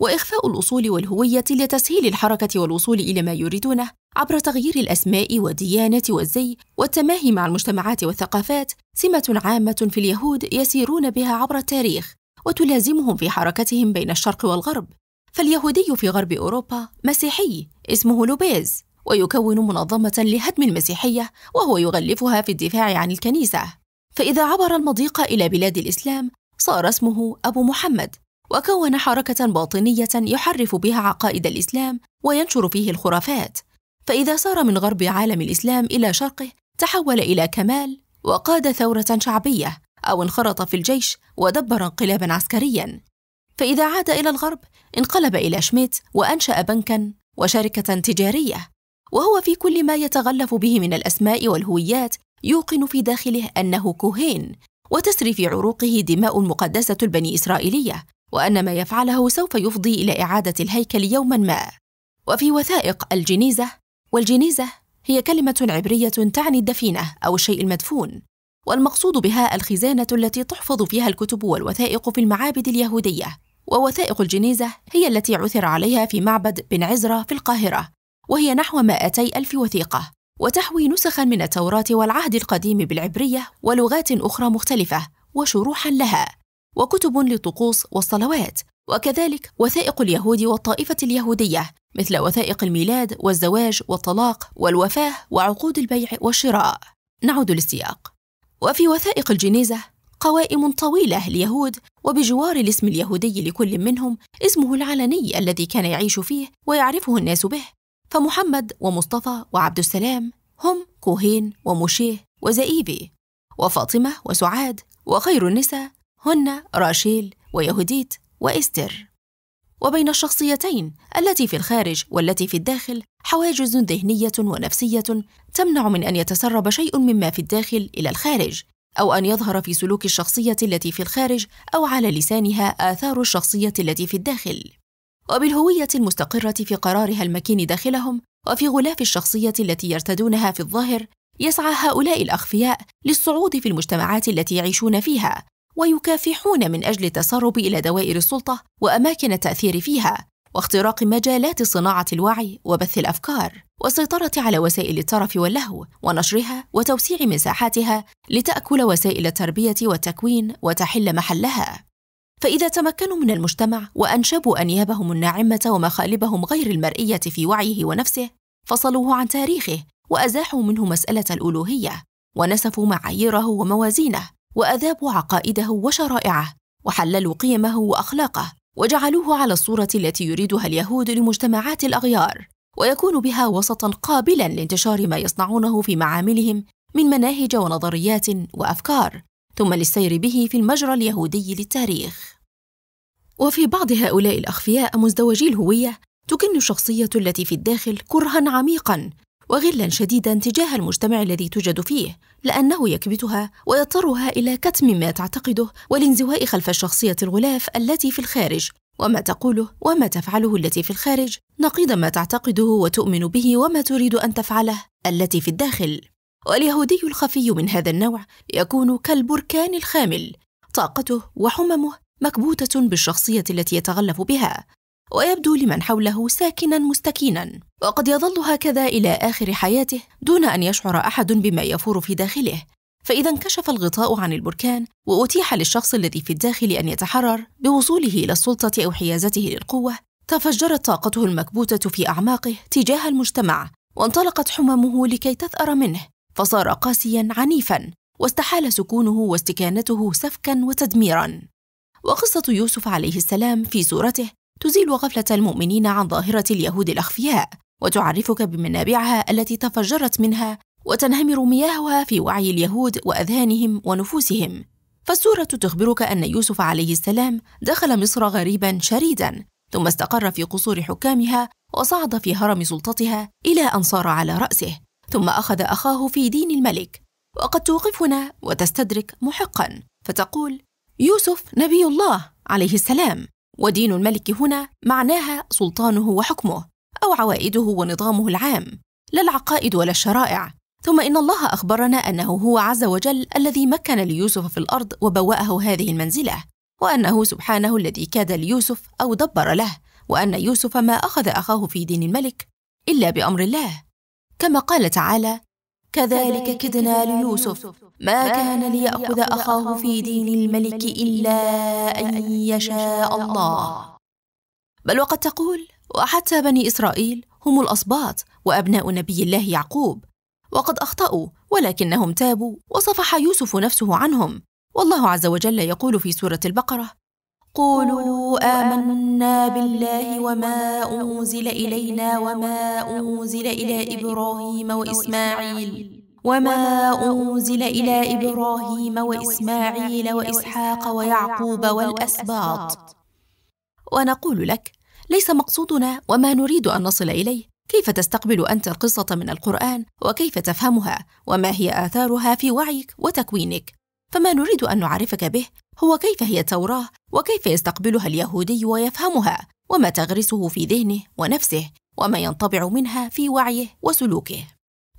واخفاء الاصول والهويه لتسهيل الحركه والوصول الى ما يريدونه عبر تغيير الأسماء والديانة والزي والتماهي مع المجتمعات والثقافات سمة عامة في اليهود يسيرون بها عبر التاريخ وتلازمهم في حركتهم بين الشرق والغرب فاليهودي في غرب أوروبا مسيحي اسمه لوبيز ويكون منظمة لهدم المسيحية وهو يغلفها في الدفاع عن الكنيسة فإذا عبر المضيق إلى بلاد الإسلام صار اسمه أبو محمد وكون حركة باطنية يحرف بها عقائد الإسلام وينشر فيه الخرافات فإذا سار من غرب عالم الإسلام إلى شرقه تحول إلى كمال وقاد ثورة شعبية أو انخرط في الجيش ودبر انقلابا عسكريا فإذا عاد إلى الغرب انقلب إلى شميت وأنشأ بنكا وشركة تجارية وهو في كل ما يتغلف به من الأسماء والهويات يوقن في داخله أنه كوهين وتسري في عروقه دماء مقدسة البني إسرائيلية وأن ما يفعله سوف يفضي إلى إعادة الهيكل يوما ما وفي وثائق الجنيزة والجنيزة هي كلمة عبرية تعني الدفينة أو الشيء المدفون والمقصود بها الخزانة التي تحفظ فيها الكتب والوثائق في المعابد اليهودية ووثائق الجنيزة هي التي عثر عليها في معبد بن عزرة في القاهرة وهي نحو 200 ألف وثيقة وتحوي نسخا من التوراة والعهد القديم بالعبرية ولغات أخرى مختلفة وشروحا لها وكتب للطقوس والصلوات وكذلك وثائق اليهود والطائفة اليهودية مثل وثائق الميلاد والزواج والطلاق والوفاة وعقود البيع والشراء نعود للسياق وفي وثائق الجنيزة قوائم طويلة اليهود وبجوار الاسم اليهودي لكل منهم اسمه العلني الذي كان يعيش فيه ويعرفه الناس به فمحمد ومصطفى وعبد السلام هم كوهين ومشيه وزئيبي وفاطمة وسعاد وخير النساء هن راشيل ويهوديت وإستر وبين الشخصيتين التي في الخارج والتي في الداخل حواجز ذهنيه ونفسيه تمنع من ان يتسرب شيء مما في الداخل الى الخارج او ان يظهر في سلوك الشخصيه التي في الخارج او على لسانها اثار الشخصيه التي في الداخل وبالهويه المستقره في قرارها المكين داخلهم وفي غلاف الشخصيه التي يرتدونها في الظاهر يسعى هؤلاء الاخفياء للصعود في المجتمعات التي يعيشون فيها ويكافحون من أجل التسرب إلى دوائر السلطة وأماكن التأثير فيها واختراق مجالات صناعة الوعي وبث الأفكار والسيطرة على وسائل الترف واللهو ونشرها وتوسيع مساحاتها لتأكل وسائل التربية والتكوين وتحل محلها فإذا تمكنوا من المجتمع وأنشبوا أنيابهم الناعمة ومخالبهم غير المرئية في وعيه ونفسه فصلوه عن تاريخه وأزاحوا منه مسألة الألوهية ونسفوا معاييره وموازينه وأذابوا عقائده وشرائعه وحللوا قيمه وأخلاقه وجعلوه على الصورة التي يريدها اليهود لمجتمعات الأغيار ويكون بها وسطا قابلا لانتشار ما يصنعونه في معاملهم من مناهج ونظريات وأفكار ثم للسير به في المجرى اليهودي للتاريخ وفي بعض هؤلاء الأخفياء مزدوجي الهوية تكن الشخصية التي في الداخل كرها عميقا وغلا شديدا تجاه المجتمع الذي توجد فيه لأنه يكبتها ويضطرها إلى كتم ما تعتقده والانزواء خلف الشخصية الغلاف التي في الخارج وما تقوله وما تفعله التي في الخارج نقيض ما تعتقده وتؤمن به وما تريد أن تفعله التي في الداخل واليهودي الخفي من هذا النوع يكون كالبركان الخامل طاقته وحممه مكبوتة بالشخصية التي يتغلف بها ويبدو لمن حوله ساكنا مستكينا وقد يظل هكذا الى اخر حياته دون ان يشعر احد بما يفور في داخله فاذا انكشف الغطاء عن البركان واتيح للشخص الذي في الداخل ان يتحرر بوصوله الى السلطه او حيازته للقوه تفجرت طاقته المكبوته في اعماقه تجاه المجتمع وانطلقت حممه لكي تثار منه فصار قاسيا عنيفا واستحال سكونه واستكانته سفكا وتدميرا وقصه يوسف عليه السلام في سورته تزيل غفلة المؤمنين عن ظاهرة اليهود الأخفياء وتعرفك بمنابعها التي تفجرت منها وتنهمر مياهها في وعي اليهود وأذهانهم ونفوسهم فالسورة تخبرك أن يوسف عليه السلام دخل مصر غريبا شريدا ثم استقر في قصور حكامها وصعد في هرم سلطتها إلى أن صار على رأسه ثم أخذ أخاه في دين الملك وقد توقفنا وتستدرك محقا فتقول يوسف نبي الله عليه السلام ودين الملك هنا معناها سلطانه وحكمه أو عوائده ونظامه العام لا العقائد ولا الشرائع ثم إن الله أخبرنا أنه هو عز وجل الذي مكن ليوسف في الأرض وبوأه هذه المنزلة وأنه سبحانه الذي كاد ليوسف أو دبر له وأن يوسف ما أخذ أخاه في دين الملك إلا بأمر الله كما قال تعالى كذلك كدنا ليوسف ما كان ليأخذ أخاه في دين الملك إلا أن يشاء الله بل وقد تقول وحتى بني إسرائيل هم الأصباط وأبناء نبي الله يعقوب وقد أخطأوا ولكنهم تابوا وصفح يوسف نفسه عنهم والله عز وجل يقول في سورة البقرة قولوا آمنا بالله وما أنزل إلينا وما أنزل إلى إبراهيم وإسماعيل وما أنزل إلى إبراهيم وإسماعيل وإسحاق ويعقوب والأسباط ونقول لك ليس مقصودنا وما نريد أن نصل إليه كيف تستقبل أنت القصة من القرآن وكيف تفهمها وما هي آثارها في وعيك وتكوينك فما نريد أن نعرفك به هو كيف هي التوراة وكيف يستقبلها اليهودي ويفهمها وما تغرسه في ذهنه ونفسه وما ينطبع منها في وعيه وسلوكه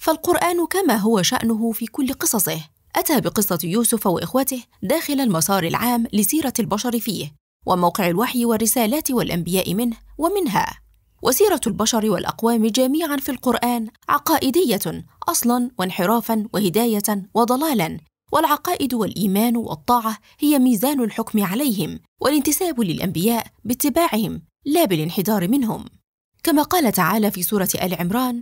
فالقرآن كما هو شأنه في كل قصصه أتى بقصة يوسف وإخوته داخل المسار العام لسيرة البشر فيه وموقع الوحي والرسالات والأنبياء منه ومنها وسيرة البشر والأقوام جميعا في القرآن عقائدية أصلا وانحرافا وهداية وضلالا والعقائد والإيمان والطاعة هي ميزان الحكم عليهم والانتساب للأنبياء باتباعهم لا بالانحدار منهم كما قال تعالى في سورة آل عمران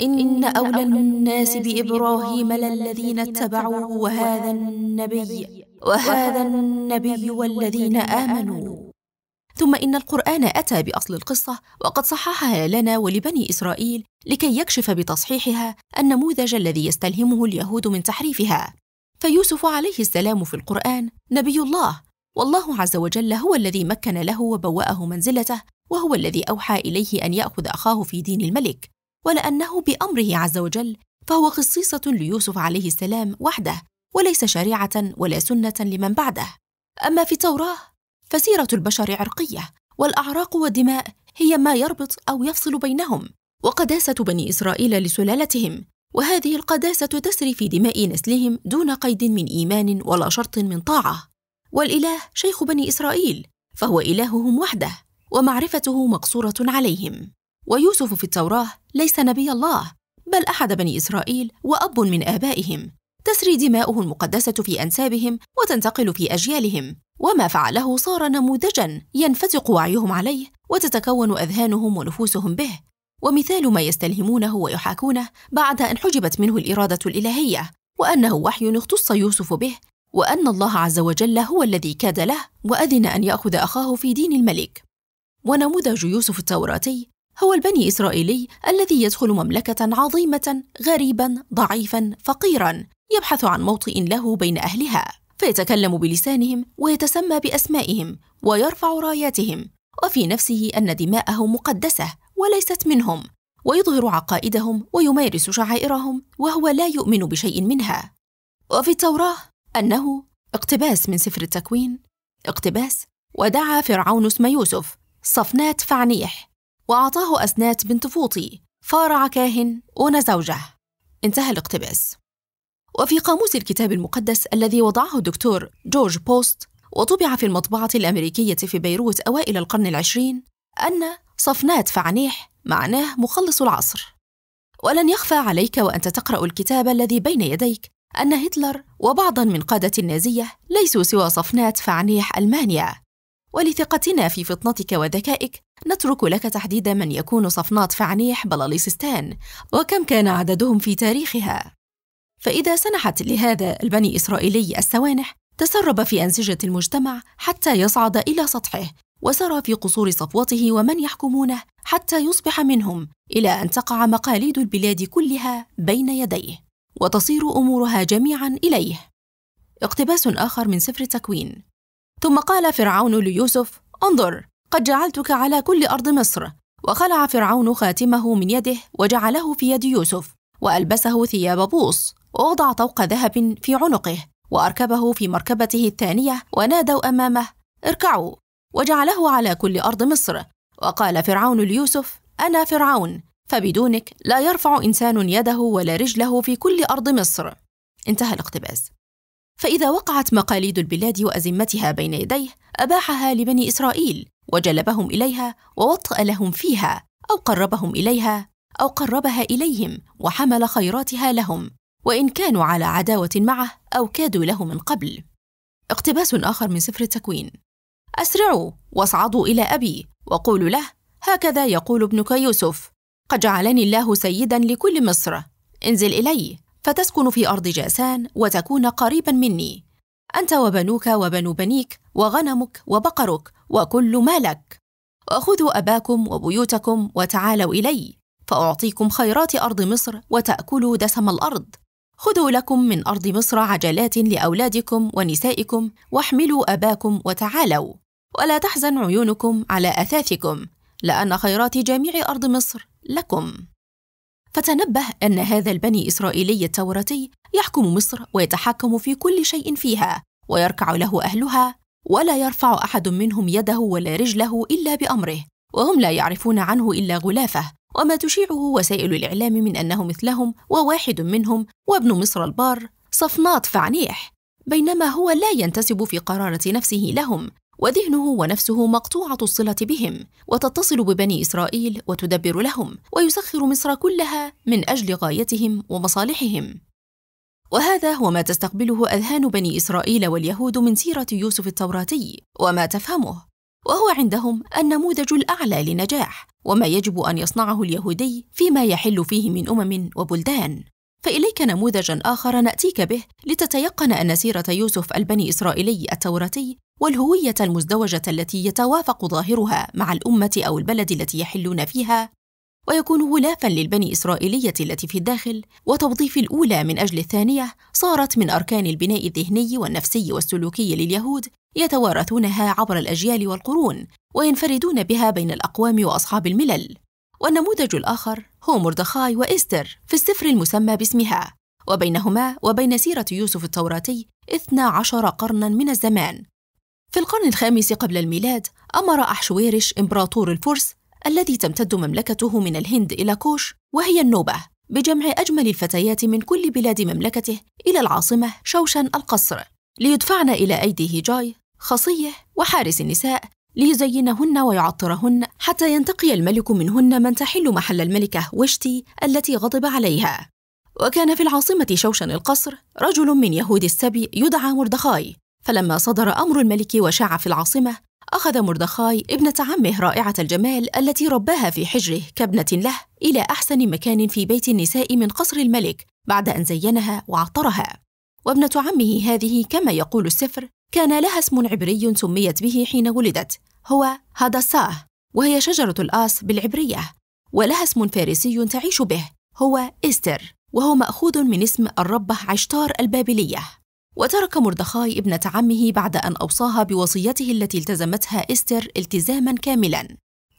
إن أولى الناس بإبراهيم للذين اتبعوه وهذا النبي وهذا النبي والذين آمنوا ثم إن القرآن أتى بأصل القصة وقد صححها لنا ولبني إسرائيل لكي يكشف بتصحيحها النموذج الذي يستلهمه اليهود من تحريفها فيوسف عليه السلام في القرآن نبي الله والله عز وجل هو الذي مكن له وبوأه منزلته وهو الذي أوحى إليه أن يأخذ أخاه في دين الملك ولأنه بأمره عز وجل فهو خصيصة ليوسف عليه السلام وحده وليس شريعة ولا سنة لمن بعده أما في التوراة فسيرة البشر عرقية والأعراق والدماء هي ما يربط أو يفصل بينهم وقداسة بني إسرائيل لسلالتهم وهذه القداسة تسري في دماء نسلهم دون قيد من إيمان ولا شرط من طاعة والإله شيخ بني إسرائيل فهو إلههم وحده ومعرفته مقصورة عليهم ويوسف في التوراة ليس نبي الله بل أحد بني إسرائيل وأب من آبائهم تسري دماؤه المقدسة في أنسابهم وتنتقل في أجيالهم وما فعله صار نموذجا ينفتق وعيهم عليه وتتكون أذهانهم ونفوسهم به ومثال ما يستلهمونه ويحاكونه بعد أن حجبت منه الإرادة الإلهية وأنه وحي اختص يوسف به وأن الله عز وجل هو الذي كاد له وأذن أن يأخذ أخاه في دين الملك ونموذج يوسف التوراتي هو البني إسرائيلي الذي يدخل مملكة عظيمة غريبا ضعيفا فقيرا يبحث عن موطئ له بين أهلها فيتكلم بلسانهم ويتسمى بأسمائهم ويرفع راياتهم وفي نفسه أن دماءهم مقدسة وليست منهم ويظهر عقائدهم ويمارس شعائرهم وهو لا يؤمن بشيء منها وفي التوراة أنه اقتباس من سفر التكوين اقتباس ودعا فرعون اسم يوسف صفنات فعنيح وأعطاه أسنات بنت فوطي فارع كاهن أون زوجه انتهى الاقتباس وفي قاموس الكتاب المقدس الذي وضعه الدكتور جورج بوست وطبع في المطبعة الأمريكية في بيروت أوائل القرن العشرين أن صفنات فعنيح معناه مخلص العصر ولن يخفى عليك وأنت تقرأ الكتاب الذي بين يديك أن هتلر وبعضا من قادة النازية ليسوا سوى صفنات فعنيح ألمانيا ولثقتنا في فطنتك وذكائك نترك لك تحديد من يكون صفنات فعنيح بلاليسستان وكم كان عددهم في تاريخها فإذا سنحت لهذا البني إسرائيلي السوانح تسرب في أنسجة المجتمع حتى يصعد إلى سطحه وسرى في قصور صفوته ومن يحكمونه حتى يصبح منهم إلى أن تقع مقاليد البلاد كلها بين يديه وتصير أمورها جميعا إليه اقتباس آخر من سفر التكوين ثم قال فرعون ليوسف انظر قد جعلتك على كل أرض مصر وخلع فرعون خاتمه من يده وجعله في يد يوسف وألبسه ثياب بوص ووضع طوق ذهب في عنقه وأركبه في مركبته الثانية ونادوا أمامه اركعوا وجعله على كل أرض مصر وقال فرعون ليوسف أنا فرعون فبدونك لا يرفع إنسان يده ولا رجله في كل أرض مصر انتهى الاقتباس فإذا وقعت مقاليد البلاد وأزمتها بين يديه أباحها لبني إسرائيل وجلبهم إليها ووطأ لهم فيها أو قربهم إليها أو قربها إليهم وحمل خيراتها لهم وإن كانوا على عداوة معه أو كادوا له من قبل. اقتباس آخر من سفر التكوين: أسرعوا واصعدوا إلى أبي وقولوا له: هكذا يقول ابنك يوسف: قد جعلني الله سيدا لكل مصر، انزل إلي فتسكن في أرض جاسان وتكون قريبا مني. أنت وبنوك وبنو بنيك وغنمك وبقرك وكل ما لك وخذوا أباكم وبيوتكم وتعالوا إلي فأعطيكم خيرات أرض مصر وتأكلوا دسم الأرض خذوا لكم من أرض مصر عجلات لأولادكم ونسائكم واحملوا أباكم وتعالوا ولا تحزن عيونكم على أثاثكم لأن خيرات جميع أرض مصر لكم فتنبه أن هذا البني إسرائيلي التوراتي يحكم مصر ويتحكم في كل شيء فيها ويركع له أهلها ولا يرفع احد منهم يده ولا رجله الا بامره وهم لا يعرفون عنه الا غلافه وما تشيعه وسائل الاعلام من انه مثلهم وواحد منهم وابن مصر البار صفناط فعنيح بينما هو لا ينتسب في قراره نفسه لهم وذهنه ونفسه مقطوعه الصله بهم وتتصل ببني اسرائيل وتدبر لهم ويسخر مصر كلها من اجل غايتهم ومصالحهم وهذا هو ما تستقبله أذهان بني إسرائيل واليهود من سيرة يوسف التوراتي وما تفهمه وهو عندهم النموذج الأعلى للنجاح وما يجب أن يصنعه اليهودي فيما يحل فيه من أمم وبلدان فإليك نموذجا آخر نأتيك به لتتيقن أن سيرة يوسف البني إسرائيلي التوراتي والهوية المزدوجة التي يتوافق ظاهرها مع الأمة أو البلد التي يحلون فيها ويكون غلافا للبني إسرائيلية التي في الداخل وتوظيف الأولى من أجل الثانية صارت من أركان البناء الذهني والنفسي والسلوكي لليهود يتوارثونها عبر الأجيال والقرون وينفردون بها بين الأقوام وأصحاب الملل والنموذج الآخر هو مردخاي وإستر في السفر المسمى باسمها وبينهما وبين سيرة يوسف التوراتي 12 قرنا من الزمان في القرن الخامس قبل الميلاد أمر أحشويرش إمبراطور الفرس الذي تمتد مملكته من الهند إلى كوش وهي النوبة بجمع أجمل الفتيات من كل بلاد مملكته إلى العاصمة شوشن القصر ليدفعن إلى أيدي هيجاي خصيه وحارس النساء ليزينهن ويعطرهن حتى ينتقي الملك منهن من تحل محل الملكة وشتي التي غضب عليها وكان في العاصمة شوشن القصر رجل من يهود السبي يدعى مردخاي فلما صدر أمر الملك وشاع في العاصمة أخذ مردخاي ابنة عمه رائعة الجمال التي رباها في حجره كابنة له إلى أحسن مكان في بيت النساء من قصر الملك بعد أن زينها وعطرها وابنة عمه هذه كما يقول السفر كان لها اسم عبري سميت به حين ولدت هو هادساه وهي شجرة الآس بالعبرية ولها اسم فارسي تعيش به هو إستر وهو مأخوذ من اسم الربة عشتار البابلية وترك مردخاي ابنة عمه بعد أن أوصاها بوصيته التي التزمتها إستر التزاما كاملا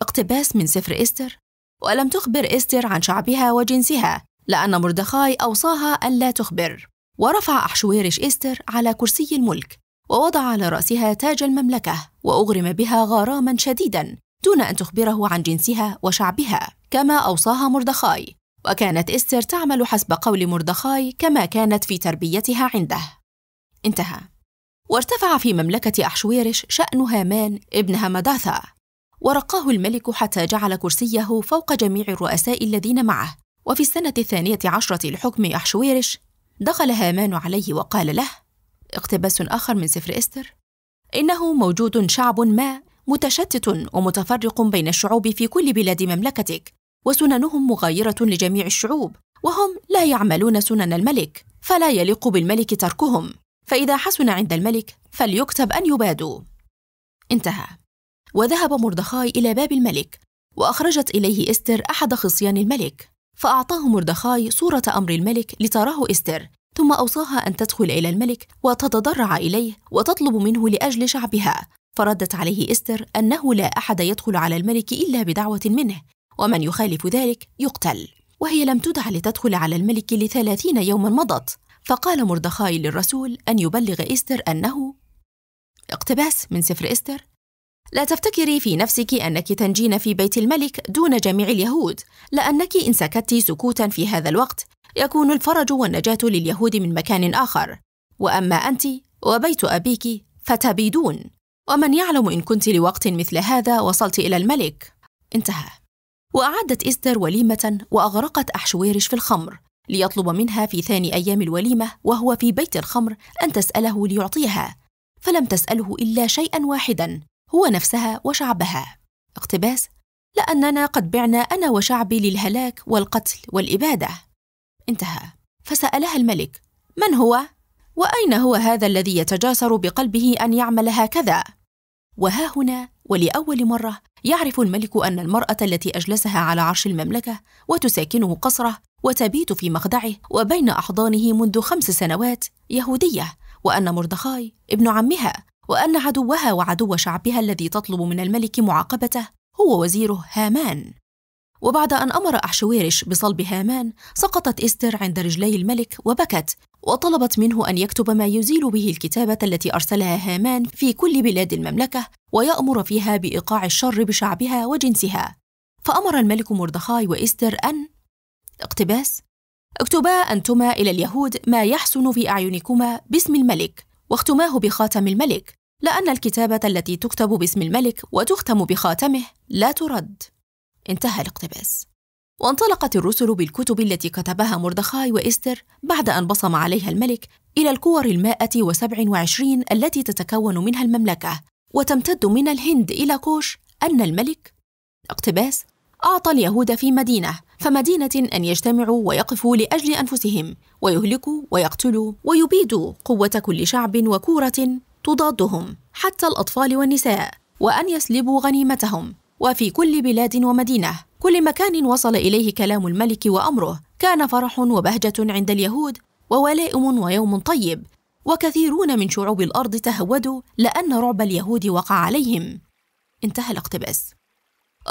اقتباس من سفر إستر ولم تخبر إستر عن شعبها وجنسها لأن مردخاي أوصاها ألا تخبر ورفع أحشويرش إستر على كرسي الملك ووضع على رأسها تاج المملكة وأغرم بها غراما شديدا دون أن تخبره عن جنسها وشعبها كما أوصاها مردخاي وكانت إستر تعمل حسب قول مردخاي كما كانت في تربيتها عنده انتهى وارتفع في مملكة أحشويرش شأن هامان ابن همداثا ورقاه الملك حتى جعل كرسيه فوق جميع الرؤساء الذين معه وفي السنة الثانية عشرة لحكم أحشويرش دخل هامان عليه وقال له اقتباس آخر من سفر إستر إنه موجود شعب ما متشتت ومتفرق بين الشعوب في كل بلاد مملكتك وسننهم مغايرة لجميع الشعوب وهم لا يعملون سنن الملك فلا يليق بالملك تركهم فإذا حسن عند الملك فليكتب أن يبادوا انتهى وذهب مردخاي إلى باب الملك وأخرجت إليه إستر أحد خصيان الملك فأعطاه مردخاي صورة أمر الملك لتراه إستر ثم أوصاها أن تدخل إلى الملك وتتضرع إليه وتطلب منه لأجل شعبها فردت عليه إستر أنه لا أحد يدخل على الملك إلا بدعوة منه ومن يخالف ذلك يقتل وهي لم تدع لتدخل على الملك لثلاثين يوما مضت فقال مردخاي للرسول أن يبلغ إستر أنه اقتباس من سفر إستر لا تفتكري في نفسك أنك تنجين في بيت الملك دون جميع اليهود لأنك إن سكت سكوتا في هذا الوقت يكون الفرج والنجاة لليهود من مكان آخر وأما أنت وبيت أبيك فتبيدون ومن يعلم إن كنت لوقت مثل هذا وصلت إلى الملك انتهى وأعدت إستر وليمة وأغرقت أحشويرش في الخمر ليطلب منها في ثاني أيام الوليمة وهو في بيت الخمر أن تسأله ليعطيها فلم تسأله إلا شيئا واحدا هو نفسها وشعبها اقتباس لأننا قد بعنا أنا وشعبي للهلاك والقتل والإبادة انتهى فسألها الملك من هو؟ وأين هو هذا الذي يتجاسر بقلبه أن يعمل هكذا؟ وها هنا ولأول مرة يعرف الملك أن المرأة التي أجلسها على عرش المملكة وتساكنه قصره وتبيت في مخدعه وبين أحضانه منذ خمس سنوات يهودية وأن مردخاي ابن عمها وأن عدوها وعدو شعبها الذي تطلب من الملك معاقبته هو وزيره هامان وبعد أن أمر أحشويرش بصلب هامان سقطت إستر عند رجلي الملك وبكت وطلبت منه أن يكتب ما يزيل به الكتابة التي أرسلها هامان في كل بلاد المملكة ويأمر فيها بإيقاع الشر بشعبها وجنسها فأمر الملك مردخاي وإستر أن اقتباس اكتبا أنتما إلى اليهود ما يحسن في أعينكما باسم الملك واختماه بخاتم الملك لأن الكتابة التي تكتب باسم الملك وتختم بخاتمه لا ترد انتهى الاقتباس وانطلقت الرسل بالكتب التي كتبها مردخاي وإستر بعد أن بصم عليها الملك إلى الكور المائة وسبع وعشرين التي تتكون منها المملكة وتمتد من الهند إلى كوش أن الملك اقتباس أعطى اليهود في مدينة فمدينة أن يجتمعوا ويقفوا لأجل أنفسهم ويهلكوا ويقتلوا ويبيدوا قوة كل شعب وكورة تضادهم حتى الأطفال والنساء وأن يسلبوا غنيمتهم وفي كل بلاد ومدينة كل مكان وصل إليه كلام الملك وأمره كان فرح وبهجة عند اليهود وولائم ويوم طيب وكثيرون من شعوب الأرض تهودوا لأن رعب اليهود وقع عليهم انتهى الاقتباس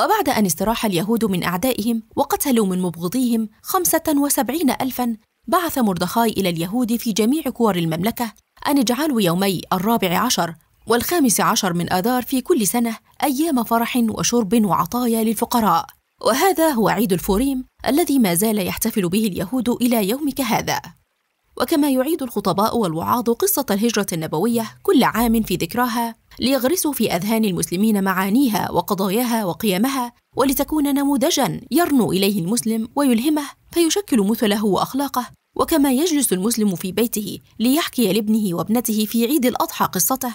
وبعد أن استراح اليهود من أعدائهم وقتلوا من مبغضيهم خمسة وسبعين ألفا بعث مردخاي إلى اليهود في جميع كور المملكة أن اجعلوا يومي الرابع عشر والخامس عشر من آذار في كل سنة أيام فرح وشرب وعطايا للفقراء وهذا هو عيد الفوريم الذي ما زال يحتفل به اليهود إلى يومك هذا وكما يعيد الخطباء والوعاظ قصة الهجرة النبوية كل عام في ذكراها ليغرسوا في أذهان المسلمين معانيها وقضاياها وقيمها ولتكون نموذجا يرنو إليه المسلم ويلهمه فيشكل مثله وأخلاقه وكما يجلس المسلم في بيته ليحكي لابنه وابنته في عيد الأضحى قصته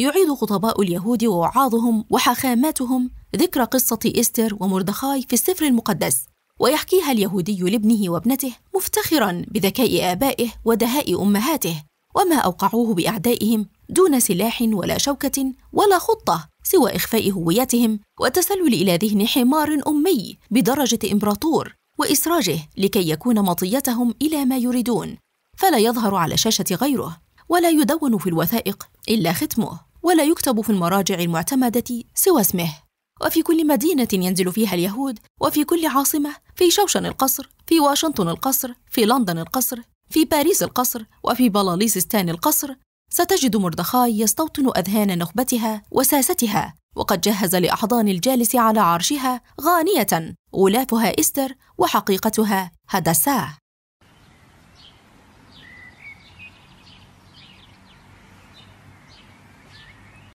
يعيد خطباء اليهود ووعاظهم وحاخاماتهم ذكر قصة إستر ومردخاي في السفر المقدس ويحكيها اليهودي لابنه وابنته مفتخرا بذكاء آبائه ودهاء أمهاته وما أوقعوه بأعدائهم دون سلاح ولا شوكة ولا خطة سوى إخفاء هويتهم والتسلل إلى ذهن حمار أمي بدرجة إمبراطور وإسراجه لكي يكون مطيتهم إلى ما يريدون فلا يظهر على شاشة غيره ولا يدون في الوثائق إلا ختمه ولا يكتب في المراجع المعتمدة سوى اسمه وفي كل مدينة ينزل فيها اليهود وفي كل عاصمة في شوشن القصر في واشنطن القصر في لندن القصر في باريس القصر وفي بلاليسستان القصر ستجد مردخاي يستوطن أذهان نخبتها وساستها وقد جهز لأحضان الجالس على عرشها غانية غلافها إستر وحقيقتها هدساه